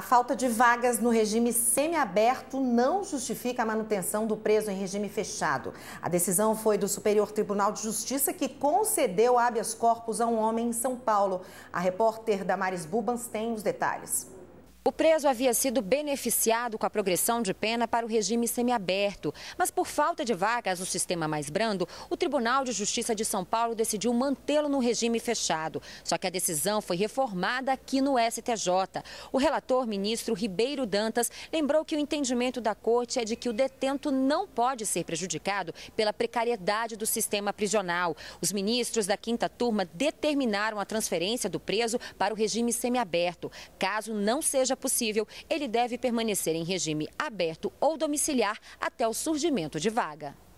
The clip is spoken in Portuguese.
A falta de vagas no regime semiaberto não justifica a manutenção do preso em regime fechado. A decisão foi do Superior Tribunal de Justiça que concedeu habeas corpus a um homem em São Paulo. A repórter Damaris Bubans tem os detalhes. O preso havia sido beneficiado com a progressão de pena para o regime semiaberto, mas por falta de vagas no sistema mais brando, o Tribunal de Justiça de São Paulo decidiu mantê-lo no regime fechado. Só que a decisão foi reformada aqui no STJ. O relator ministro Ribeiro Dantas lembrou que o entendimento da corte é de que o detento não pode ser prejudicado pela precariedade do sistema prisional. Os ministros da quinta turma determinaram a transferência do preso para o regime semiaberto, caso não seja seja possível, ele deve permanecer em regime aberto ou domiciliar até o surgimento de vaga.